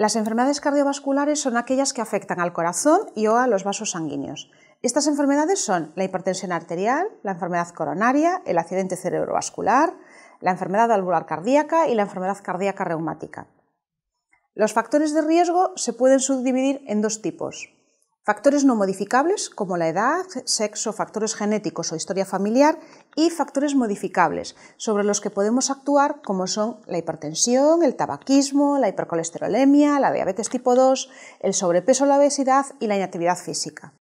Las enfermedades cardiovasculares son aquellas que afectan al corazón y o a los vasos sanguíneos. Estas enfermedades son la hipertensión arterial, la enfermedad coronaria, el accidente cerebrovascular, la enfermedad alvular cardíaca y la enfermedad cardíaca reumática. Los factores de riesgo se pueden subdividir en dos tipos. Factores no modificables como la edad, sexo, factores genéticos o historia familiar y factores modificables sobre los que podemos actuar como son la hipertensión, el tabaquismo, la hipercolesterolemia, la diabetes tipo 2, el sobrepeso, la obesidad y la inactividad física.